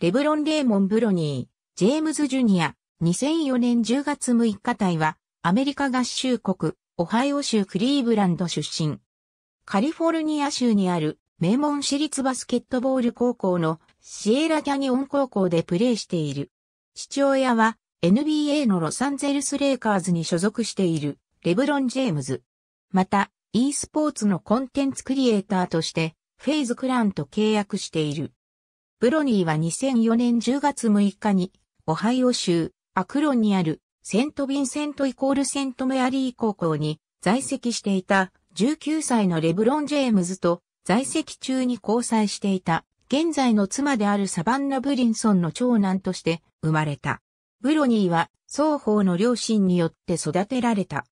レブロン・レーモン・ブロニー、ジェームズ・ジュニア、2004年10月6日隊は、アメリカ合衆国、オハイオ州クリーブランド出身。カリフォルニア州にある、名門私立バスケットボール高校のシエラキャニオン高校でプレーしている。父親は NBA のロサンゼルスレイカーズに所属しているレブロン・ジェームズ。また、e スポーツのコンテンツクリエイターとしてフェイズ・クランと契約している。ブロニーは2004年10月6日に、オハイオ州、アクロンにある、セント・ヴィンセントイコールセント・メアリー高校に在籍していた19歳のレブロン・ジェームズと在籍中に交際していた現在の妻であるサバンナ・ブリンソンの長男として生まれた。ブロニーは双方の両親によって育てられた。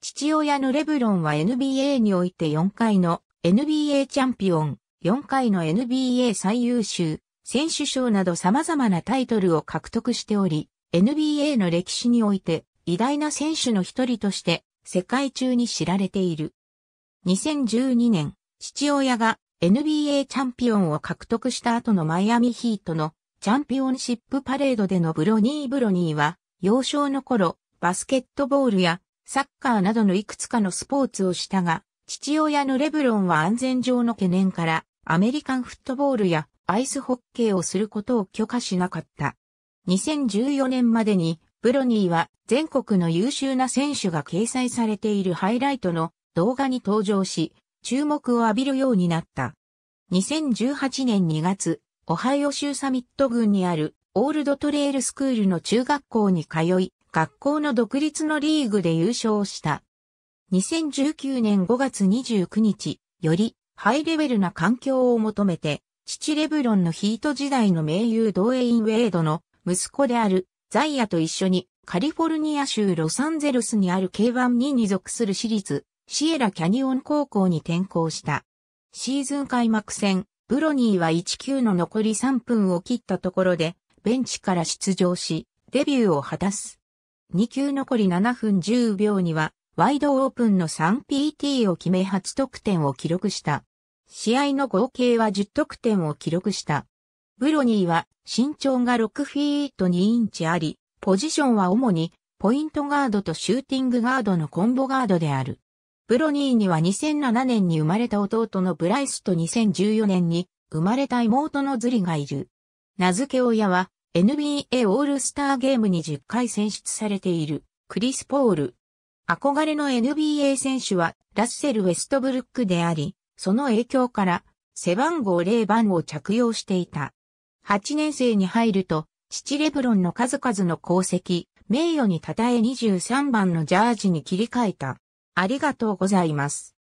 父親のレブロンは NBA において4回の NBA チャンピオン、4回の NBA 最優秀、選手賞など様々なタイトルを獲得しており、NBA の歴史において偉大な選手の一人として世界中に知られている。2012年、父親が NBA チャンピオンを獲得した後のマイアミヒートのチャンピオンシップパレードでのブロニー・ブロニーは、幼少の頃、バスケットボールやサッカーなどのいくつかのスポーツをしたが、父親のレブロンは安全上の懸念からアメリカンフットボールやアイスホッケーをすることを許可しなかった。2014年までに、ブロニーは全国の優秀な選手が掲載されているハイライトの動画に登場し、注目を浴びるようになった。2018年2月、オハイオ州サミット郡にあるオールドトレイルスクールの中学校に通い、学校の独立のリーグで優勝した。2019年5月29日、よりハイレベルな環境を求めて、父レブロンのヒート時代の名優ドウェイン・ウェイドの息子であるザイアと一緒にカリフォルニア州ロサンゼルスにある K1 にに属する私立シエラキャニオン高校に転校した。シーズン開幕戦、ブロニーは1級の残り3分を切ったところで、ベンチから出場し、デビューを果たす。2球残り7分10秒には、ワイドオープンの 3PT を決め8得点を記録した。試合の合計は10得点を記録した。ブロニーは身長が6フィート2インチあり、ポジションは主にポイントガードとシューティングガードのコンボガードである。ブロニーには2007年に生まれた弟のブライスと2014年に生まれた妹のズリがいる。名付け親は NBA オールスターゲームに10回選出されているクリス・ポール。憧れの NBA 選手はラッセル・ウェストブルックであり、その影響から背番号0番を着用していた。8年生に入ると、父レブロンの数々の功績、名誉に称え23番のジャージに切り替えた。ありがとうございます。